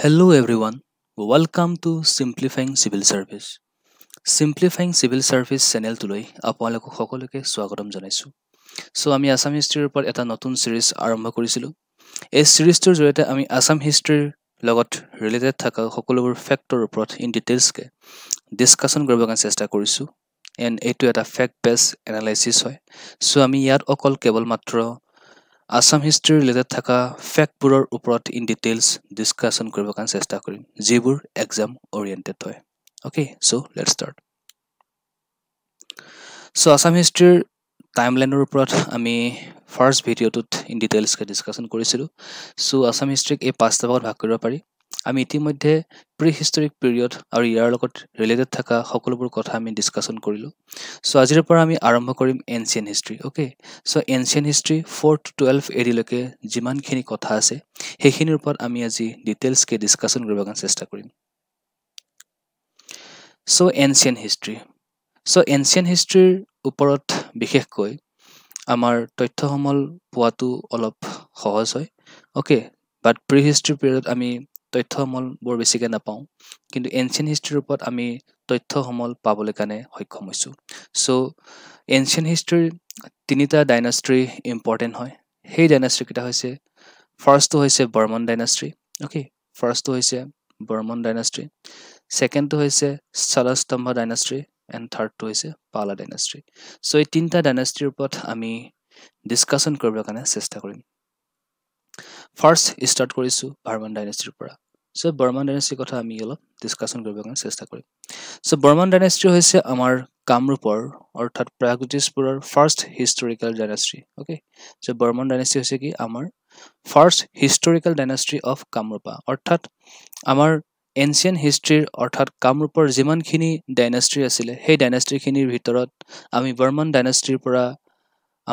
Hello everyone, welcome to Simplifying Civil Service. Simplifying Civil Service channel to lay Apolako Hokoloke Swagodam Janesu. So Ami Assam History Report at a notun series Aramba Kurisilu. A series to Zurete Ami Assam History Logot related Taka Hokolover Factor Report in Detailske Discussion Grabagan Sesta Kurisu and A to at a fact based analysis. So Ami Yad Okol Cable Matro. Assam হিষ্ট্ৰীৰ related থকা ফেক্টবোৰৰ ওপৰত in details discussion কৰিবৰ কাৰণে চেষ্টা কৰিম যিবোৰ exam oriented হয় okay so' let start so' Assam হিষ্ট্ৰীৰ টাইমলাইনৰ ওপৰত আমি ফাৰ্ষ্ট ভিডিঅ'টোত ইন ডিটেইলছকৈ ডিছকাশ্যন কৰিছিলোঁ চ' আসাম হিষ্ট্ৰীক এই পাঁচটা ভাগত ভাগ কৰিব পাৰি আমি ইতিমধ্যে প্ৰি হিষ্টৰিক পিৰিয়ড আৰু ইয়াৰ লগত ৰিলেটেড থকা সকলোবোৰ কথা আমি ডিছকাশ্যন কৰিলোঁ চ' আজিৰ পৰা আমি আৰম্ভ কৰিম ancient history okay so' ancient history four to twelve এৰিলৈকে যিমানখিনি কথা আছে সেইখিনিৰ ওপৰত আমি আজি ডিটেইলছকৈ ডিছকাশ্যন কৰিবৰ কাৰণে চেষ্টা কৰিম so' ancient history so' ancient হিষ্ট্ৰীৰ ওপৰত বিশেষকৈ আমাৰ তথ্যসমল পোৱাটো অলপ সহজ হয় অ'কে বাট প্ৰি হিষ্ট্ৰী পিৰিয়ডত আমি তথ্য সমল বৰ বেছিকৈ নাপাওঁ কিন্তু এনচিয়েণ্ট হিষ্ট্ৰীৰ ওপৰত আমি তথ্য সমল পাবলৈ কাৰণে সক্ষম হৈছোঁ চ' এনচিয়েণ্ট হিষ্ট্ৰীৰ তিনিটা ডাইনাষ্ট্ৰী ইম্পৰ্টেণ্ট হয় সেই ডাইনাষ্ট্ৰীকেইটা হৈছে ফাৰ্ষ্টটো হৈছে বৰ্মন ডাইনাষ্ট্ৰী অ'কে ফাৰ্ষ্টটো হৈছে বৰ্মন ডাইনাষ্ট্ৰী ছেকেণ্ডটো হৈছে চলস্তম্ভ ডাইনাষ্ট্ৰী এণ্ড থাৰ্ডটো হৈছে পালা ডাইনাষ্ট্ৰী চ' এই তিনিটা ডাইনাষ্ট্ৰীৰ ওপৰত আমি ডিছকাশ্যন কৰিবৰ কাৰণে চেষ্টা কৰিম ফাৰ্ষ্ট ষ্টাৰ্ট কৰিছোঁ বাৰ্মান ডাইনেষ্টিৰ পৰা চ' বৰ্মান ডাইনেষ্টিৰ কথা আমি অলপ ডিছকাশ্যন কৰিবৰ কাৰণে চেষ্টা কৰিম চ' বৰ্মান ডাইনেষ্ট্ৰী হৈছে আমাৰ কামৰূপৰ অৰ্থাৎ প্ৰাগজ্যোতিষপুৰৰ first historical dynasty okay so' Varman dynasty হৈছে কি আমাৰ first historical dynasty of Kamarupa অৰ্থাৎ আমাৰ এনচিয়েণ্ট হিষ্ট্ৰীৰ অৰ্থাৎ কামৰূপৰ যিমানখিনি ডাইনেষ্ট্ৰি আছিলে সেই ডাইনেষ্ট্ৰীখিনিৰ ভিতৰত আমি বৰ্মান ডাইনেষ্ট্ৰীৰ পৰা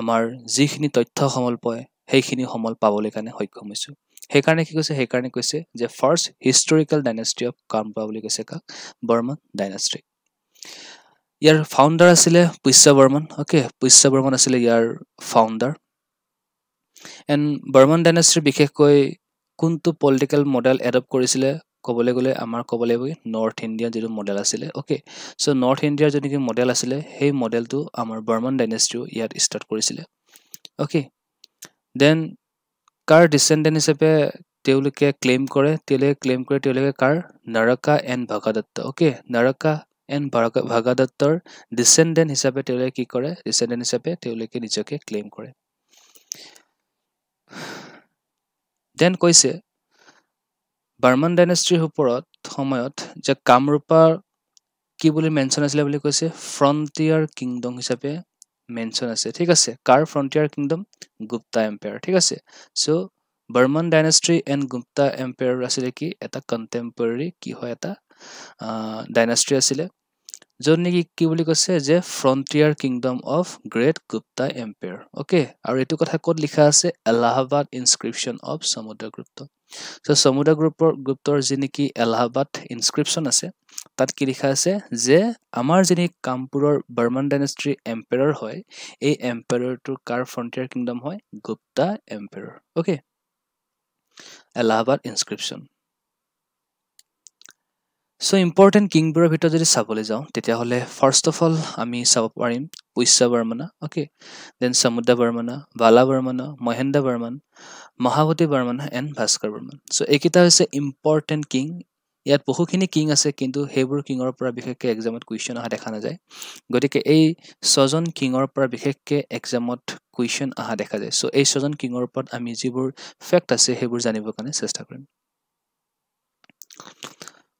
আমাৰ যিখিনি তথ্য সমল পায় সেইখিনি সমল পাবলৈ কাৰণে সক্ষম হৈছোঁ সেইকাৰণে কি কৈছে সেইকাৰণে কৈছে যে first historical dynasty of Kamarupa বুলি কৈছে কাক বৰ্মন ডাইনেষ্ট্ৰি ইয়াৰ ফাউণ্ডাৰ আছিলে পুষ্য বৰ্মন অ'কে পুষ্য বৰ্মন আছিলে ইয়াৰ ফাউণ্ডাৰ এণ্ড বৰ্মন ডাইনেষ্ট্ৰি বিশেষকৈ কোনটো পলিটিকেল মডেল এডপ্ট কৰিছিলে ক'বলৈ গ'লে আমাৰ ক'ব লাগিব নৰ্থ ইণ্ডিয়া যিটো মডেল আছিলে অ'কে চ' নৰ্থ ইণ্ডিয়াৰ যোনখিনি মডেল আছিলে সেই মডেলটো আমাৰ বৰ্মন ডাইনেষ্ট্ৰিও ইয়াত ষ্টাৰ্ট কৰিছিলে অ'কে দেন কাৰ ডিচেণ্ডেণ্ট হিচাপে তেওঁলোকে ক্লেইম কৰে তেওঁলোকে ক্লেইম কৰে তেওঁলোকে কাৰ Naraka and Bhagadatta okay Naraka and ভাৰকা ভগাদত্তৰ ডিচেণ্ডেণ্ট হিচাপে তেওঁলোকে কি কৰে ডিচেণ্ডেণ্ট হিচাপে তেওঁলোকে নিজকে ক্লেইম কৰে দেন কৈছে বাৰ্মান ডাইনেষ্ট্ৰীৰ ওপৰত সময়ত যে কামৰূপা কি বুলি মেনশ্যন আছিলে বুলি কৈছে ফ্ৰণ্টিয়াৰ কিংডম হিচাপে মেনশ্যন আছে ঠিক আছে কাৰ ফ্ৰণ্টিয়াৰ কিংডম গুপ্তা এম্পায়াৰ ঠিক আছে so' Varman dynasty and Gupta empire আছিলে কি এটা কণ্টেম্পৰেৰী কি হয় এটা ডাইনেষ্ট্ৰী আছিলে য'ত নেকি কি বুলি কৈছে যে frontier kingdom of great Gupta empire okay আৰু এইটো কথা ক'ত লিখা আছে Allahabad inscription of Samudragupta so' সমুদ্ৰগুপ্তৰ গুপ্তৰ যি নেকি এলাহাবাদ ইনস্ক্ৰিপশ্যন আছে তাত কি লিখা আছে যে আমাৰ যেনে কামপুৰৰ বৰ্মন ডাইনেষ্ট্ৰী এম্পেয়াৰ হয় এই এম্পেয়াৰটোৰ কাৰ ফ্ৰণ্টিয়াৰ কিংডম হয় Gupta empire okay Allahabad inscription so' important কিংবোৰৰ ভিতৰত যদি চাবলৈ যাওঁ তেতিয়াহ'লে ফাৰ্ষ্ট অফ অল আমি চাব পাৰিম Pushya বৰ্মনা okay then Samudra Varmana Bala Varmana Mahendra Varman Mahavati Varmana and Bhaskar Varman so' এইকেইটা হৈছে ইম্পৰ্টেণ্ট কিং ইয়াত বহুখিনি কিং আছে কিন্তু সেইবোৰ কিঙৰ পৰা বিশেষকৈ এক্সামত কুৱেশ্যন অহা দেখা নাযায় গতিকে এই ছজন কিঙৰ পৰা বিশেষকৈ এক্সামত কুৱেশ্যন অহা দেখা যায় চ' এই ছজন কিঙৰ ওপৰত আমি যিবোৰ ফেক্ট আছে সেইবোৰ জানিবৰ কাৰণে চেষ্টা কৰিম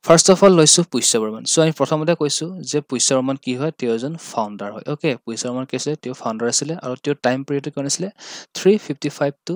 ফাৰ্ষ্ট অফ অল লৈছোঁ পুষ্যবৰ্মন চ' আমি প্ৰথমতে কৈছোঁ যে পুষ্যবৰ্মন কি হয় তেওঁ এজন ফাউণ্ডাৰ হয় অ'কে পুষ্যবৰ্মন কি আছিলে তেওঁ ফাউণ্ডাৰ আছিলে আৰু তেওঁৰ টাইম পিৰিয়ডটো কিমান আছিলে থ্ৰী ফিফটি ফাইভ টু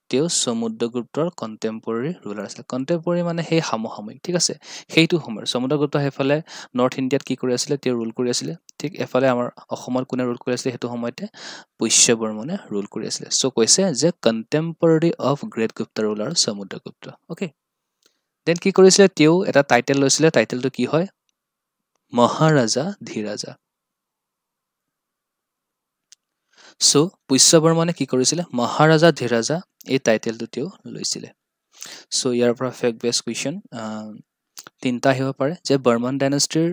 তেওঁ চমুদ্ৰগুপ্তৰ কণ্টেম্পৰেৰী ৰুলাৰ আছিলে কণ্টেম্পৰেৰী মানে সেই সমসাময়িক ঠিক আছে সেইটো সময়ৰ চমুদ্ৰগুপ্ত সেইফালে নৰ্থ ইণ্ডিয়াত কি কৰি আছিলে তেওঁ ৰুল কৰি আছিলে ঠিক এফালে আমাৰ অসমত কোনে ৰুল কৰি আছিলে সেইটো সময়তে পুষ্যবৰ্মনে ৰুল কৰি আছিলে চ' কৈছে যে contemporary of great Gupta ruler Samudragupta okay then কি কৰিছিলে তেওঁ এটা টাইটেল লৈছিলে টাইটেলটো কি হয় মহাৰাজা ধীৰাজা চ' পুষ্যবৰ্মনে কি কৰিছিলে মহাৰাজা ধীৰাজা এই টাইটেলটো তেওঁ লৈছিলে চ' ইয়াৰ পৰা ফেক্ট বেষ্ট কুৱেশ্যন তিনিটা আহিব পাৰে যে বৰ্মন ডাইনেষ্ট্ৰীৰ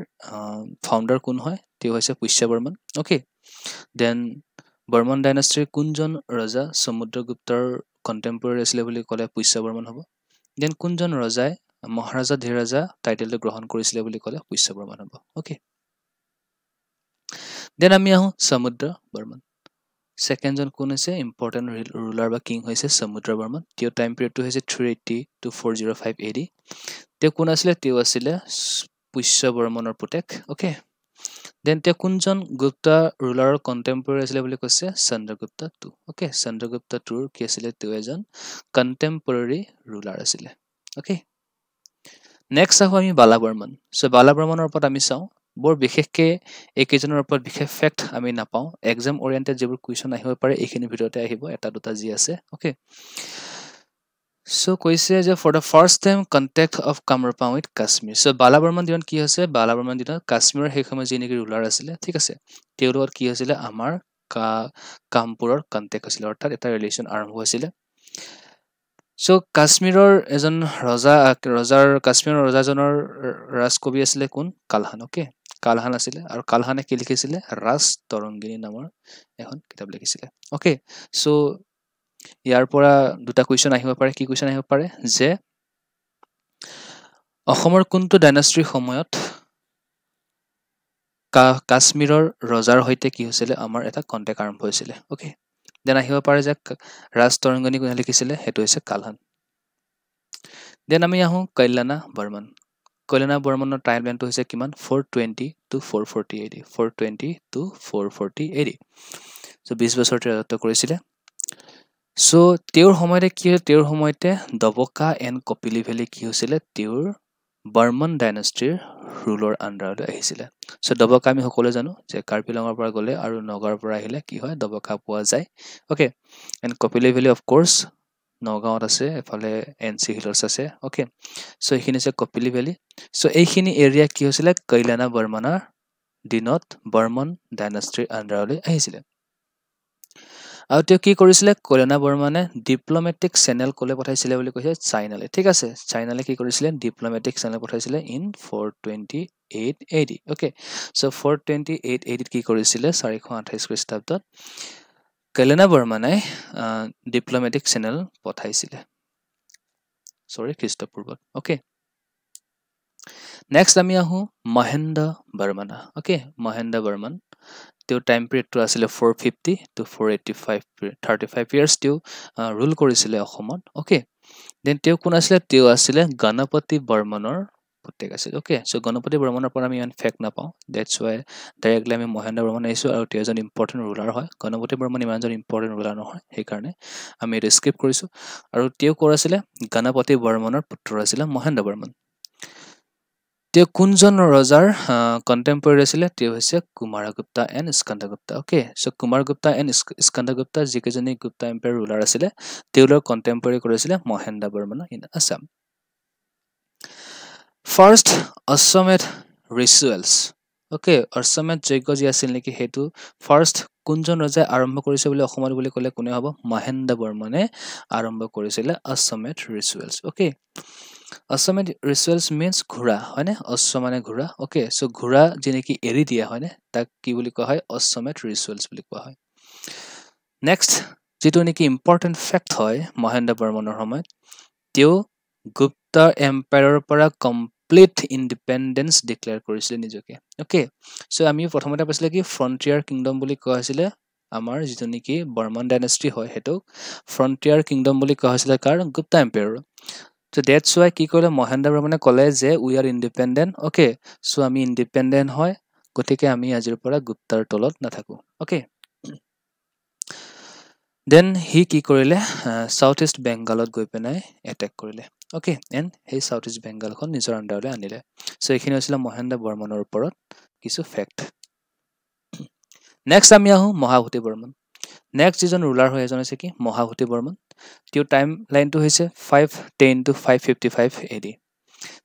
ফাউণ্ডাৰ কোন হয় তেওঁ হৈছে পুষ্যবৰ্মন অ'কে দেন বৰ্মন ডাইনেষ্ট্ৰীৰ কোনজন ৰজা সমুদ্ৰগুপ্তৰ কণ্টেম্পৰেৰী আছিলে বুলি ক'লে পুষ্যবৰ্মন হ'ব দেন কোনজন ৰজাই মহাৰাজা ধীৰাজা টাইটেলটো গ্ৰহণ কৰিছিলে বুলি ক'লে পুষ্যবৰ্মন হ'ব অ'কে দেন আমি আহোঁ সমুদ্ৰ বৰ্মন ছেকেণ্ডজন কোন হৈছে ইম্পৰ্টেণ্ট ৰুলাৰ বা কিং হৈছে সমুদ্ৰ বৰ্মন তেওঁৰ টাইম পিৰিয়ডটো হৈছে three eighty to four zero' five A D তেওঁ কোন আছিলে তেওঁ আছিলে পুষ্য বৰ্মনৰ পুতেক অ'কে দেন তেওঁ কোনজন গুপ্তা ৰুলাৰৰ কণ্টেম্পৰৰী আছিলে বুলি কৈছে চন্দ্ৰগুপ্তা টু অ'কে চন্দ্ৰগুপ্তা টুৰ কি আছিলে তেওঁ এজন কণ্টেম্পৰৰী ৰুলাৰ আছিলে অ'কে নেক্সট আহোঁ আমি বালাবৰ্মন চ' বালাবৰ্মনৰ ওপৰত আমি চাওঁ বৰ বিশেষকে এইকেইজনৰ ওপৰত বিশেষ ফেক্ট আমি নাপাওঁ এক্সাম অৰিয়েণ্টেড যিবোৰ কুৱেশ্যন আহিব পাৰে এইখিনিৰ ভিতৰতে আহিব এটা দুটা যি আছে অ'কে চ' কৈছে যে for the first time contact of Kamarupa with Kashmir so' Bala Varman দিনত কি হৈছে বালা বৰ্মন দিনত কাশ্মীৰৰ সেই সময়ত যি নেকি ৰুলাৰ আছিলে ঠিক আছে তেওঁৰ লগত কি হৈছিলে আমাৰ কা কামপুৰৰ কণ্টেক্ট হৈছিলে অৰ্থাৎ এটা ৰিলেশ্যন আৰম্ভ হৈছিলে চ' কাশ্মীৰৰ এজন ৰজা ৰজাৰ কাশ্মীৰৰ ৰজাজনৰ ৰাজকবি আছিলে কোন কালহান অ'কে কালহান আছিলে আৰু কালহানে কি লিখিছিলে ৰাজ তৰংগিনী নামৰ এখন কিতাপ লিখিছিলে অ'কে চ' ইয়াৰ পৰা দুটা কুৱেশ্যন আহিব পাৰে কি কুৱেশ্যন আহিব পাৰে যে অসমৰ কোনটো ডাইনাষ্ট্ৰীৰ সময়ত কা কাশ্মীৰৰ ৰজাৰ সৈতে কি হৈছিলে আমাৰ এটা কণ্টেক্ট আৰম্ভ হৈছিলে অ'কে দেন আহিব পাৰে যে ৰাজ তৰংগিনী কোনে লিখিছিলে সেইটো হৈছে কালহান দেন আমি আহোঁ কল্যাণা বৰ্মন কলেনা বৰ্মনৰ টাইম লেনটো হৈছে কিমান four twenty to four forty eighty four twenty to four forty eighty so' বিছ বছৰ তেওঁ ৰাজত্ব কৰিছিলে চ' তেওঁৰ সময়তে কি হয় তেওঁৰ সময়তে দবকা এণ্ড কপিলি ভেলি কি হৈছিলে তেওঁৰ বৰ্মন ডাইনেষ্টিৰ ৰুলৰ আণ্ডাৰলৈ আহিছিলে চ' দবকা আমি সকলোৱে জানো যে কাৰ্বিলঙৰ পৰা গ'লে আৰু নগাঁৱৰ পৰা আহিলে কি হয় দবকা পোৱা যায় okay and Kopili valley of course নগাঁৱত আছে এফালে এন চি হিলছ আছে অ'কে চ' এইখিনি হৈছে কপিলি ভেলী চ' এইখিনি এৰিয়া কি হৈছিলে কৈলানা বৰ্মনৰ দিনত বৰ্মন ডাইনাষ্ট্ৰীৰ আণ্ডাৰলৈ আহিছিলে আৰু তেওঁ কি কৰিছিলে কৈলানা বৰ্মনে ডিপ্ল'মেটিক চেনেল ক'লৈ পঠাইছিলে বুলি কৈছে চাইনালৈ ঠিক আছে চাইনালৈ কি কৰিছিলে ডিপ্ল'মেটিক চেনেল পঠাইছিলে in four twenty eight eighty okay so' four twenty eight এইটিত কি কৰিছিলে চাৰিশ আঠাইছ খ্ৰীষ্টাব্দত কেলেনা বৰ্মানাই ডিপ্ল'মেটিক চেনেল পঠাইছিলে চৰি খ্ৰীষ্টপূৰ্বত অ'কে নেক্সট আমি আহোঁ মহেন্দ্ৰ বৰ্মানা অ'কে মহেন্দ্ৰ বৰ্মন তেওঁ টাইম পিৰিয়ডটো আছিলে four fifty to four eighty five thirty five years তেওঁ ৰুল কৰিছিলে অসমত অ'কে দেন তেওঁ কোন আছিলে তেওঁ আছিলে গণপতি বৰ্মনৰ প্ৰত্যেক আছিল অ'কে চ' গণপতি বৰ্মনৰ পৰা আমি ইমান ফেক্ট নাপাওঁ ডেটছ ৱাই ডাইৰেক্টলি আমি মহেন্দ্ৰ বৰ্মন আহিছোঁ আৰু তেওঁ এজন ইম্পৰ্টেণ্ট ৰুলাৰ হয় গণপতি বৰ্মন ইমানজন ইম্পৰ্টেণ্ট ৰুলাৰ নহয় সেইকাৰণে আমি এইটো স্কিপ কৰিছোঁ আৰু তেওঁ ক'ৰ আছিলে গণপতি বৰ্মনৰ পুত্ৰ আছিলে মহেন্দ্ৰ বৰ্মন তেওঁ কোনজন ৰজাৰ কণ্টেম্পৰেৰী আছিলে তেওঁ হৈছে Kumar Gupta and Skandagupta okay so' Kumar Gupta and Skandagupta যিকেইজনী গুপ্তা এম্পায়াৰ ৰুলাৰ আছিলে তেওঁলোকৰ কণ্টেম্পৰেৰী কৰিছিলে Mahendra Varman in Assam first Ashvamedha rituals okay Ashvamedha yajna যি আছিল নেকি সেইটো ফাৰ্ষ্ট কোনজন ৰজাই আৰম্ভ কৰিছে বুলি অসমত বুলি ক'লে কোনে হ'ব মহেন্দ্ৰ বৰ্মনে আৰম্ভ কৰিছিলে Ashvamedha rituals okay Ashvamedha rituals means ঘোঁৰা হয়নে অশ্ব মানে ঘোঁৰা অ'কে চ' ঘোঁৰা যি নেকি এৰি দিয়া হয়নে তাক কি বুলি কোৱা হয় অশ্বমেধ ৰিচুৱেলছ বুলি কোৱা হয় নেক্সট যিটো নেকি ইম্পৰ্টেণ্ট ফেক্ট হয় মহেন্দ্ৰ বৰ্মনৰ সময়ত তেওঁ গুপ্ত এম্পায়াৰৰ পৰা কম complete independence declare korisile nijoke okay so ami prothomote paisile ki frontier kingdom boli koyasile amar jituni ki burman dynasty hoy hetu frontier kingdom boli koyasile kar gupta empire so that's why ki kole mohendra bramane kole je we are independent okay so ami independent hoy gotike ami ajir pora guptar tolot na thaku okay then he কি কৰিলে south east বেংগালত গৈ পেলাই attack কৰিলে okay and সেই south east বেংগালখন নিজৰ আণ্ডাৰলৈ আনিলে চ' এইখিনি হৈছিলে মহেন্দ্ৰ বৰ্মনৰ ওপৰত কিছু ফেক্ট নেক্সট আমি আহোঁ মহাভূতি বৰ্মন নেক্সট যিজন ৰুলাৰ হয় এজন হৈছে কি মহাভূতি বৰ্মন তেওঁ টাইম লাইনটো হৈছে five ten to five fifty five A D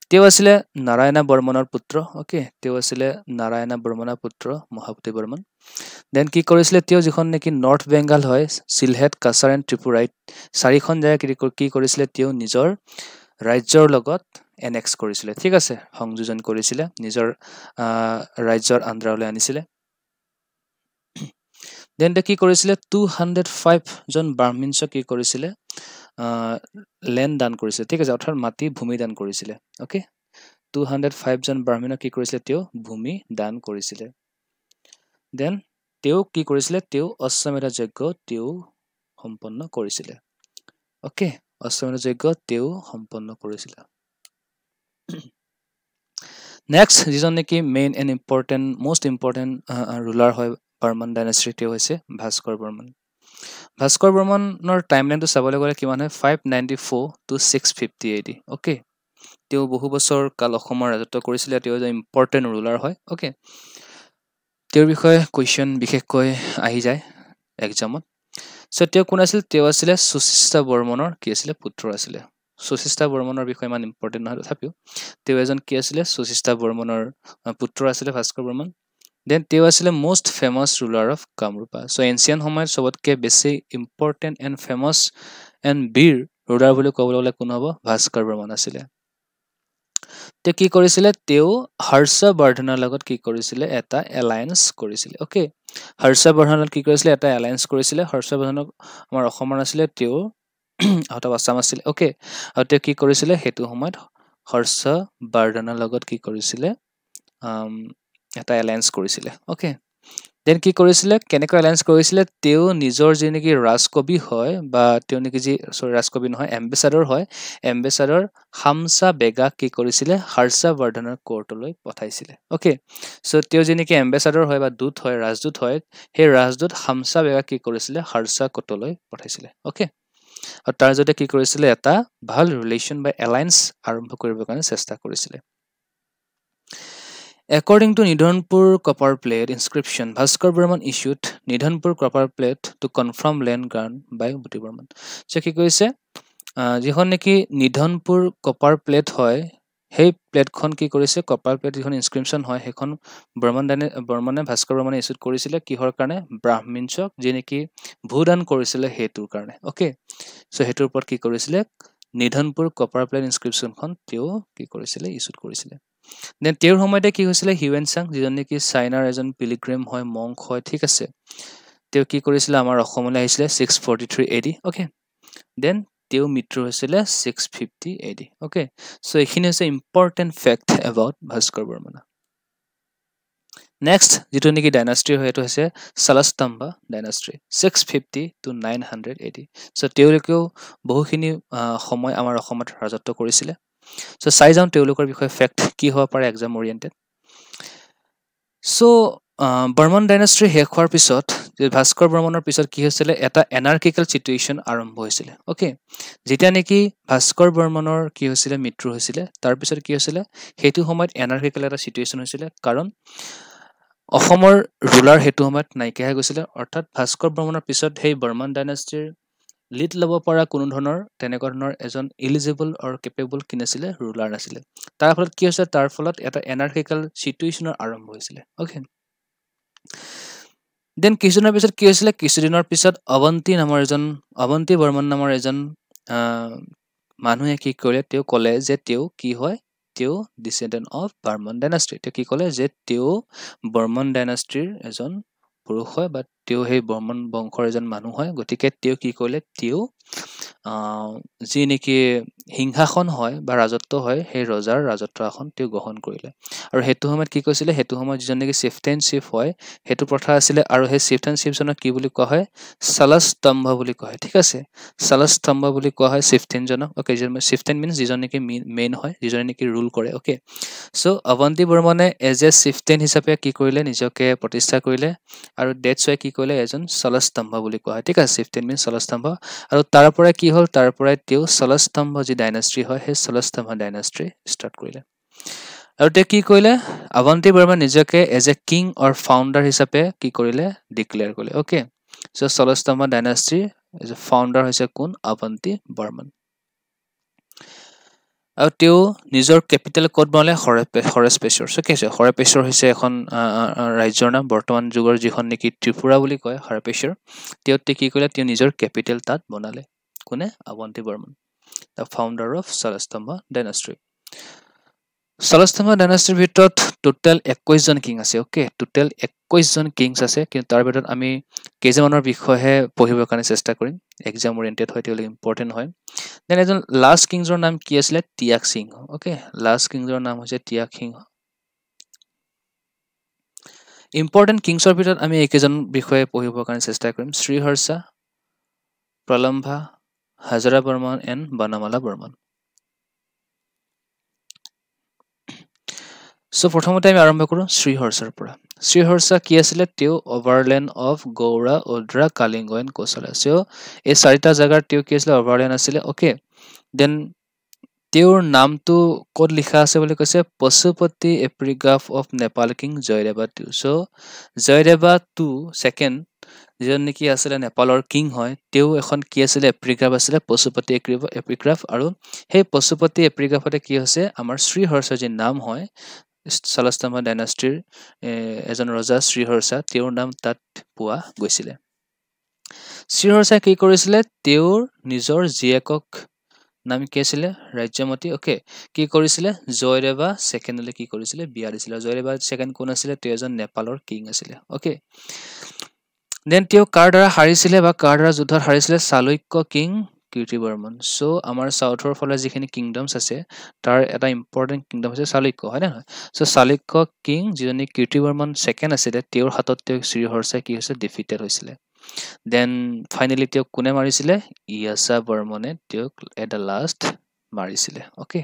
তেওঁ আছিলে নাৰায়ণা বৰ্মনৰ পুত্ৰ অ'কে তেওঁ আছিলে নাৰায়ণা বৰ্মনৰ পুত্ৰ মহাভূতি বৰ্মন দেন কি কৰিছিলে তেওঁ যিখন নেকি নৰ্থ বেংগাল হয় চিলহেট কাছাৰ এণ্ড ত্ৰিপুৰাইত চাৰিখন জেগাই কি কৰিছিলে তেওঁ নিজৰ ৰাজ্যৰ লগত এনেক্স কৰিছিলে ঠিক আছে সংযোজন কৰিছিলে নিজৰ ৰাজ্যৰ আন্দ্ৰালৈ আনিছিলে দেন তে কি কৰিছিলে টু হাণ্ড্ৰেড ফাইভজন ব্ৰাহ্মিণছক কি কৰিছিলে লেণ্ড দান কৰিছিলে ঠিক আছে অৰ্থাৎ মাটি ভূমি দান কৰিছিলে অ'কে টু হাণ্ড্ৰেড ফাইভজন ব্ৰাহ্মিণক কি কৰিছিলে তেওঁ ভূমি দান কৰিছিলে দেন তেওঁ কি কৰিছিলে তেওঁ অশ্বমেধ যজ্ঞ তেওঁ সম্পন্ন কৰিছিলে অ'কে অশ্বমেধ যজ্ঞ তেওঁ সম্পন্ন কৰিছিলে নেক্সট যিজন নেকি main and important most important ruler হয় বৰ্মন ডাইনেষ্ট্ৰি তেওঁ হৈছে ভাস্কৰ বৰ্মন ভাস্কৰ বৰ্মনৰ টাইম লাইনটো চাবলৈ গ'লে কিমান হয় five ninety four to six fifty eight okay তেওঁ বহু বছৰ কাল অসমৰ ৰাজত্ব কৰিছিলে তেওঁ এজন ইম্পৰ্টেণ্ট ৰুলাৰ হয় অ'কে তেওঁৰ বিষয়ে কুৱেশ্যন বিশেষকৈ আহি যায় এক্সামত চ' তেওঁ কোন আছিল তেওঁ আছিলে সুচিষ্টা বৰ্মনৰ কি আছিলে পুত্ৰ আছিলে সুচিষ্টা বৰ্মনৰ বিষয়ে ইমান ইম্পৰ্টেণ্ট নহয় তথাপিও তেওঁ এজন কি আছিলে সুচিষ্টা বৰ্মনৰ পুত্ৰ আছিলে ভাস্কৰ বৰ্মন দেন তেওঁ আছিলে most famous ruler of Kamarupa so' ancient সময়ত চবতকৈ বেছি ইম্পৰ্টেণ্ট এণ্ড ফেমাছ এণ্ড বীৰ ৰুলাৰ বুলি ক'বলৈ গ'লে কোন হ'ব ভাস্কৰ বৰ্মন আছিলে তেওঁ কি কৰিছিলে তেওঁ হৰ্ষবৰ্ধনৰ লগত কি কৰিছিলে এটা এলায়েন্স কৰিছিলে অ'কে হৰ্ষবৰ্ধনৰ কি কৰিছিলে এটা এলায়েন্স কৰিছিলে হৰ্ষবৰ্ধনক আমাৰ অসমৰ আছিলে তেওঁ অফ আছাম আছিলে অ'কে আৰু তেওঁ কি কৰিছিলে সেইটো সময়ত হৰ্ষবৰ্ধনৰ লগত কি কৰিছিলে এটা এলায়েন্স কৰিছিলে অ'কে দেন কি কৰিছিলে কেনেকৈ এলায়েন্স কৰিছিলে তেওঁ নিজৰ যি নেকি ৰাজকবি হয় বা তেওঁ নেকি যি চৰি ৰাজকবি নহয় এম্বেচাদৰ হয় এম্বেচাদৰ হামছা বেগাক কি কৰিছিলে হৰ্ষাবৰ্ধনৰ কোৰ্টলৈ পঠাইছিলে অ'কে চ' তেওঁ যি নেকি এম্বেচাদৰ হয় বা দূত হয় ৰাজদূত হয় সেই ৰাজদূত হামচা বেগাক কি কৰিছিলে হৰ্ষা কোৰ্টলৈ পঠাইছিলে অ'কে আৰু তাৰ জৰিয়তে কি কৰিছিলে এটা ভাল ৰিলেশ্যন বা এলায়েন্স আৰম্ভ কৰিবৰ কাৰণে চেষ্টা কৰিছিলে according to Nidhanpur copper plate inscription Bhaskar Varman issued Nidhanpur copper plate to confirm land grant by Bhuti Varman চ' কি কৈছে যিখন নেকি নিধনপুৰ কপাৰ প্লেট হয় সেই প্লেটখন কি কৰিছে কপাৰ প্লেট যিখন ইনস্ক্ৰিপশ্যন হয় সেইখন বৰ্মন দানে বৰ্মনে ভাস্কৰ বৰ্মনে ইছ্যুড কৰিছিলে কিহৰ কাৰণে ব্ৰাহ্মীণছক যি নেকি ভূদান কৰিছিলে সেইটোৰ কাৰণে অ'কে চ' সেইটোৰ ওপৰত কি কৰিছিলে নিধনপুৰ কপাৰ প্লেট ইনস্ক্ৰিপশ্যনখন তেওঁ কি কৰিছিলে ইছ্যুড কৰিছিলে দেন তেওঁৰ সময়তে কি হৈছিলে হিউৱেন চাং যিজন নেকি চাইনাৰ এজন পিলিগ্ৰেম হয় মংক হয় ঠিক আছে তেওঁ কি কৰিছিলে আমাৰ অসমলৈ আহিছিলে six forty three A D okay then তেওঁ মৃত্যু হৈছিলে six fifty A D okay so' এইখিনি হৈছে important fact about Bhaskar Varmana next যিটো নেকি ডাইনাষ্ট্ৰী হয় সেইটো হৈছে Salastambha dynasty six fifty to nine hundred eighty so' তেওঁলোকেও বহুখিনি সময় আমাৰ অসমত ৰাজত্ব কৰিছিলে সো চাই যাওঁ তেওঁলোকৰ বিষয়ে ফেক্ট কি হ'ব পাৰে exam oriented so' Varman dynasty শেষ হোৱাৰ পিছত ভাস্কৰ বৰ্মনৰ পিছত কি হৈছিলে এটা এনাৰ্কিকেল ছিটুৱেশ্যন আৰম্ভ হৈছিলে অ'কে যেতিয়া নেকি ভাস্কৰ বৰ্মনৰ কি হৈছিলে মৃত্যু হৈছিলে তাৰপিছত কি হৈছিলে সেইটো সময়ত এনাৰ্কিকেল এটা ছিটুৱেশ্যন হৈছিলে কাৰণ অসমৰ ৰুলাৰ সেইটো সময়ত নাইকিয়া হৈ গৈছিলে অৰ্থাৎ ভাস্কৰ বৰ্মনৰ পিছত সেই বৰ্মন ডাইনাষ্ট্ৰীৰ লিড ল'ব পৰা কোনো ধৰণৰ তেনেকুৱা ধৰণৰ এজন ইলিজিবল অৰ কেপেবল কি নাছিলে ৰুলাৰ নাছিলে তাৰ ফলত কি হৈছে তাৰ ফলত এটা এনাৰ্কিকেল ছিটুৱেশ্যনৰ আৰম্ভ হৈছিলে অ'কে দেন কিছুদিনৰ পিছত কি হৈছিলে কিছুদিনৰ পিছত অৱন্তী নামৰ এজন অৱন্তী বৰ্মন নামৰ এজন মানুহে কি কৰিলে তেওঁ ক'লে যে তেওঁ কি হয় তেওঁ ডিচেণ্ডেণ্ট অফ বাৰ্মন ডাইনাষ্ট্ৰি তেওঁ কি ক'লে যে তেওঁ বৰ্মন ডাইনাষ্ট্ৰীৰ এজন পুৰুষ হয় বা তেওঁ সেই বৰ্মন বংশৰ এজন মানুহ হয় গতিকে তেওঁ কি কৰিলে তেওঁ যি নেকি সিংহাসন হয় বা ৰাজত্ব হয় সেই ৰজাৰ ৰাজত্ব আসন তেওঁ গ্ৰহণ কৰিলে আৰু সেইটো সময়ত কি কৈছিলে সেইটো সময়ত যিজন নেকি চিফ্ট এণ্ড চিফ হয় সেইটো প্ৰথা আছিলে আৰু সেই চিফ্ট এণ্ড চিফজনক কি বুলি কোৱা হয় চালস্তম্ভ বুলি কোৱা হয় ঠিক আছে চালস্তম্ভ বুলি কোৱা হয় চিফ্টেনজনক অ'কে যিজন চিফ্টেন মিনছ যিজন নেকি মেইন হয় যিজনে নেকি ৰুল কৰে অ'কে চ' অৱন্তী বৰ্মনে এজ এ চিফ্টেন হিচাপে কি কৰিলে নিজকে প্ৰতিষ্ঠা কৰিলে আৰু ডেট কি কৰিলে এজন চলস্তম্ভ বুলি কোৱা হয় ঠিক আছে চিফ্টেন মিনছ চলস্তম্ভ আৰু তাৰ পৰা কি হ'ল তাৰ পৰাই তেওঁ চলস্তম্ভ যি ডাইনাষ্ট্ৰী হয় সেই চলস্তম্ভ ডাইনাষ্ট্ৰী ষ্টাৰ্ট কৰিলে আৰু তেওঁ কি কৰিলে আৱন্তি বৰ্মা নিজকে as a king or founder হিচাপে কি কৰিলে ডিক্লেয়াৰ কৰিলে অ'কে চ' চলস্তম্ভ ডাইনাষ্ট্ৰীৰ এজ এ ফাউণ্ডাৰ হৈছে কোন আৱন্তি বৰ্মন আৰু তেওঁ নিজৰ কেপিটেল ক'ত বনালে হৰেশ পেশ্বৰ চ' কি পেশ্বৰ হৈছে এখন ৰাজ্যৰ নাম বৰ্তমান যুগৰ যিখন নেকি ত্ৰিপুৰা বুলি কয় হৰেপেশ্বৰ তেওঁ তে কি কৰিলে তেওঁ নিজৰ কেপিটেল তাত বনালে কোনে Avanti Varman the founder of Salastambha dynasty চল্লিছতম ডাইনাষ্টিৰ ভিতৰত টোটেল একৈছজন কিং আছে অ'কে টোটেল একৈছজন কিংছ আছে কিন্তু তাৰ ভিতৰত আমি কেইজনমানৰ বিষয়েহে পঢ়িবৰ কাৰণে চেষ্টা কৰিম এক্সাম অৰিয়েণ্টেড হয় তেওঁলোকে ইম্পৰ্টেণ্ট হয় দেন এজন লাষ্ট কিংছৰ নাম কি আছিলে টিয়াক সিং অ'কে লাষ্ট কিংছৰ নাম হৈছে টিয়াক সিং ইম্পৰ্টেণ্ট কিংছৰ ভিতৰত আমি এইকেইজন বিষয়ে পঢ়িবৰ কাৰণে চেষ্টা কৰিম শ্ৰীহৰ্ষা প্ৰলম্ভা হাজৰা বৰ্মন এণ্ড বনমালা বৰ্মন চ' প্ৰথমতে আমি আৰম্ভ কৰোঁ শ্ৰীহৰ্ষাৰ পৰা শ্ৰীহৰ্ষা কি আছিলে তেওঁ overlord of Gaura Odra Kalinga and Kosala so' এই চাৰিটা জেগাৰ তেওঁ কি আছিলে অভাৰলেণ্ড আছিলে অ'কে দেন তেওঁৰ নামটো ক'ত লিখা আছে বুলি কৈছে Pashupati epigraph of Nepal king Jayadeva two so' Jayadeva two second যিজন নেকি আছিলে নেপালৰ কিং হয় তেওঁ এখন কি আছিলে এপ্ৰিগ্ৰাফ আছিলে পশুপতি এপ্ৰিগ্ৰাফ আৰু সেই পশুপতি এপ্ৰিগ্ৰাফতে কি হৈছে আমাৰ শ্ৰীহৰ্ষৰ যি নাম হয় চালাস্তমা ডাইনাষ্টিৰ এজন ৰজা শ্ৰীহৰ্ষা তেওঁৰ নাম তাত পোৱা গৈছিলে শ্ৰীহৰ্ষাই কি কৰিছিলে তেওঁৰ নিজৰ জীয়েকক নাম কি আছিলে ৰাজ্যমতী অ'কে কি কৰিছিলে জয়দেৱা ছেকেণ্ডলৈ কি কৰিছিলে বিয়া দিছিলে জয়দেৱা ছেকেণ্ড কোন আছিলে তেওঁ এজন নেপালৰ কিং আছিলে অ'কে দেন তেওঁ কাৰ দ্বাৰা হাৰিছিলে বা কাৰ দ্বাৰা যুদ্ধত হাৰিছিলে চালুক্য কিং কীৰ্তি বৰ্মন চ' আমাৰ চাউথৰ ফালে যিখিনি কিংডমছ আছে তাৰ এটা ইম্পৰ্টেণ্ট কিংডম হৈছে চালুক্য হয়নে নহয় চ' চালুক্য কিং যিজনী কীৰ্তি বৰ্মন ছেকেণ্ড আছিলে তেওঁৰ হাতত তেওঁ শ্ৰীহৰ্ষাই কি হৈছে ডিফিটেড হৈছিলে দেন ফাইনেলি তেওঁক কোনে মাৰিছিলে ইয়াছা বৰ্মনে তেওঁক এট দ্য লাষ্ট মাৰিছিলে অ'কে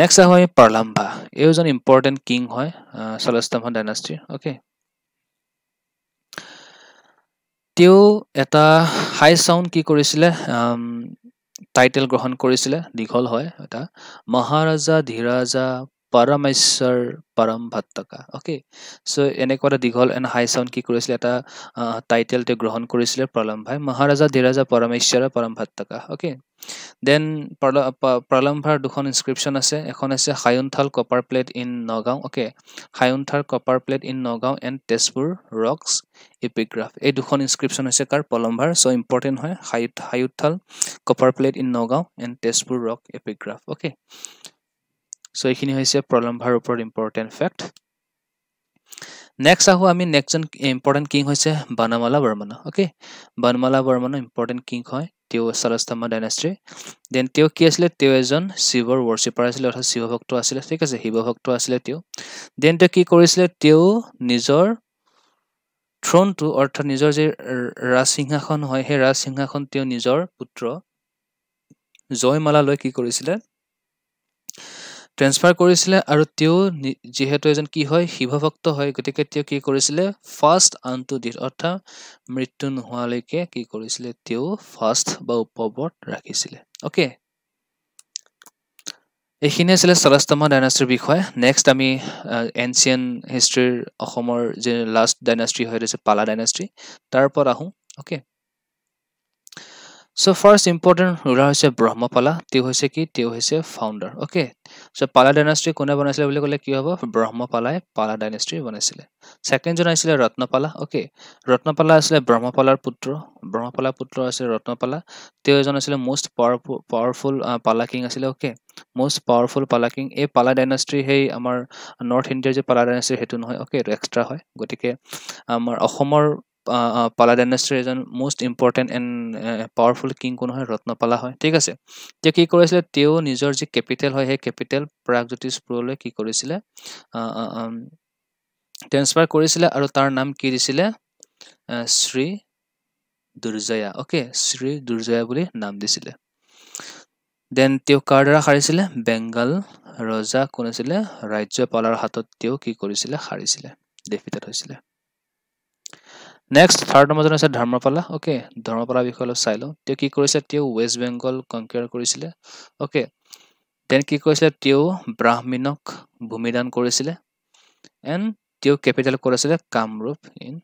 নেক্সট আহোঁ আমি পাৰ্লাম্ভা এইজন ইম্পৰ্টেণ্ট কিং হয় চলস্তম্ভ ডাইনাষ্ট্ৰীৰ অ'কে তেওঁ এটা হাই চাউণ্ড কি কৰিছিলে টাইটেল গ্ৰহণ কৰিছিলে দীঘল হয় এটা মহাৰাজা ধীৰাজা পৰমেশ্বৰ পৰম ভট্টকা অ'কে চ' এনেকুৱা এটা দীঘল এণ্ড হাই চাউণ্ড কি কৰিছিলে এটা টাইটেল তেওঁ গ্ৰহণ কৰিছিলে প্ৰলম্ভাই মহাৰাজা ধীৰাজা পৰমেশ্বৰৰ পৰম ভট্টকা অ'কে দেন প্ৰলম্ভাৰ দুখন ইনস্ক্ৰিপশ্যন আছে এখন আছে Hayunthal copper plate in Nagaon okay Hayunthal copper plate in Nagaon and Tezpur rocks epigraph এই দুখন ইনস্ক্ৰিপশ্যন হৈছে কাৰ প্ৰলম্ভাৰ চ' ইম্পৰ্টেণ্ট হয় হায়ুথ Hayunthal copper plate in Nagaon and Tezpur rock epigraph okay so এইখিনি হৈছে প্ৰলম্ভাৰ ওপৰত ইম্পৰ্টেণ্ট ফেক্ট নেক্সট আহোঁ আমি নেক্সটজন ইম্পৰ্টেণ্ট কিং হৈছে Vanamala Varman okay Vanamala Varman important king হয় তেওঁ চালস্তম্ভ ডাইনেষ্ট্ৰী দেন তেওঁ কি আছিলে তেওঁ এজন শিৱৰ ৱৰ্চিপাৰ আছিলে অৰ্থাৎ শিৱভক্ত আছিলে ঠিক আছে শিৱভক্ত আছিলে তেওঁ দেন তেওঁ কি কৰিছিলে তেওঁ নিজৰ থ্ৰোনটো অৰ্থাৎ নিজৰ যি ৰাজসিংহাসন হয় সেই ৰাজসিংহাসন তেওঁ নিজৰ পুত্ৰ জয়মালালৈ কি কৰিছিলে ট্ৰেঞ্চফাৰ কৰিছিলে আৰু তেওঁ যিহেতু এজন কি হয় শিৱভক্ত হয় গতিকে তেওঁ কি কৰিছিলে ফাষ্ট আন টু ডেট অৰ্থাৎ মৃত্যু নোহোৱালৈকে কি কৰিছিলে তেওঁ ফাষ্ট বা উপবৰ্ত ৰাখিছিলে অ'কে এইখিনি আছিলে চলাস্তমা ডাইনাষ্ট্ৰীৰ বিষয়ে নেক্সট আমি এনচিয়েন হিষ্ট্ৰীৰ অসমৰ যি লাষ্ট ডাইনাষ্ট্ৰী হৈ হৈছে পালা ডাইনাষ্ট্ৰী তাৰ ওপৰত আহোঁ okay so' first important ruler হৈছে ব্ৰহ্মপালা তেওঁ হৈছে কি তেওঁ হৈছে ফাউণ্ডাৰ অ'কে সো পালা ডাইনাষ্ট্ৰি কোনে বনাইছিলে বুলি ক'লে কি হ'ব ব্ৰহ্মপালাই পালা ডাইনেষ্ট্ৰি বনাইছিলে ছেকেণ্ডজন আহিছিলে ৰত্নপালা অ'কে ৰত্নপালা আছিলে ব্ৰহ্মপালাৰ পুত্ৰ ব্ৰহ্মপালাৰ পুত্ৰ আছিলে ৰত্নপালা তেওঁ এজন আছিলে most powerful powerful Pala king আছিলে okay most powerful Pala king এই পালা ডাইনাষ্ট্ৰি সেই আমাৰ নৰ্থ ইণ্ডিয়াৰ যে পালা ডাইনাষ্ট্ৰি সেইটো নহয় অ'কে এইটো এক্সট্ৰা হয় গতিকে আমাৰ অসমৰ পালা ডাইনেষ্ট্ৰীৰ এজন most important and powerful king কোন হয় ৰত্নপালা হয় ঠিক আছে তেওঁ কি কৰিছিলে তেওঁ নিজৰ যি কেপিটেল হয় সেই কেপিটেল প্ৰাগজ্যোতিষপুৰলৈ কি কৰিছিলে ট্ৰেন্সফাৰ কৰিছিলে আৰু তাৰ নাম কি দিছিলে শ্ৰী দুৰ্জয়া অ'কে শ্ৰী দুৰ্জয়া বুলি নাম দিছিলে দেন তেওঁ কাৰ দ্বাৰা সাৰিছিলে বেংগাল ৰজা কোন আছিলে ৰাজ্যপালৰ হাতত তেওঁ কি কৰিছিলে সাৰিছিলে ডেফিটেড হৈছিলে নেক্সট থাৰ্ড নম্বৰজন হৈছে ধৰ্মপালা অ'কে ধৰ্মপালাৰ বিষয়ে অলপ চাই লওঁ তেওঁ কি কৰিছে তেওঁ ৱেষ্ট বেংগল কনকিয়াৰ কৰিছিলে অ'কে দেন কি কৰিছিলে তেওঁ ব্ৰাহ্মীণক ভূমিদান কৰিছিলে এণ্ড তেওঁ কেপিটেল কৰিছিলে Kamrup in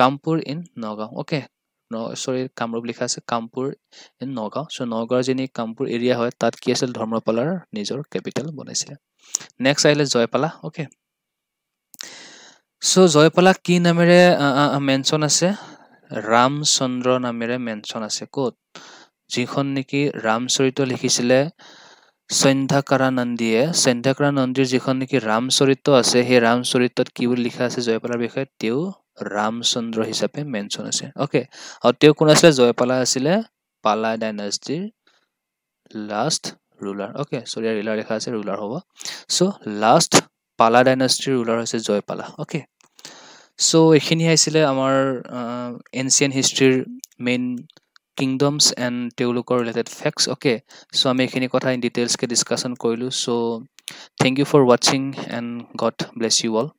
Kamapur in Nagaon okay no sorry Kamrup লিখা আছে কামপুৰ ইন নগাঁও চ' নগাঁৱৰ যিনি কামপুৰ এৰিয়া হয় তাত কি আছিল ধৰ্মপালাৰ নিজৰ কেপিটেল বনাইছিলে নেক্সট আহিলে জয়পালা অ'কে চ' জয়পালাক কি নামেৰে মেনশ্যন আছে ৰামচন্দ্ৰ নামেৰে মেনশ্যন আছে ক'ত যিখন নেকি ৰামচৰিত লিখিছিলে সন্ধ্যাকাৰানন্দীয়ে সন্ধ্যাকাৰানন্দীৰ যিখন নেকি ৰামচৰিত আছে সেই ৰামচৰিত্ৰত কি বুলি লিখা আছে জয়পালাৰ বিষয়ে তেওঁ ৰামচন্দ্ৰ হিচাপে মেনশ্যন আছে অ'কে আৰু তেওঁ কোন আছিলে জয়পালা আছিলে পালা ডাইনাষ্টিৰ লাষ্ট ৰুলাৰ অ'কে চৰিয়া ৰিলাৰ লিখা আছে ৰুলাৰ হ'ব চ' লাষ্ট পালা ডাইনাষ্টিৰ ৰুলাৰ হৈছে জয়পালা অ'কে চ' এইখিনিহে আছিলে আমাৰ এনচিয়েণ্ট হিষ্ট্ৰীৰ মেইন কিংডমছ এণ্ড তেওঁলোকৰ ৰিলেটেড ফেক্টছ অ'কে চ' আমি এইখিনি কথা ইন ডিটেইলছকৈ ডিছকাশ্যন কৰিলোঁ চ' থেংক ইউ ফৰ ৱাটছিং and God bless you all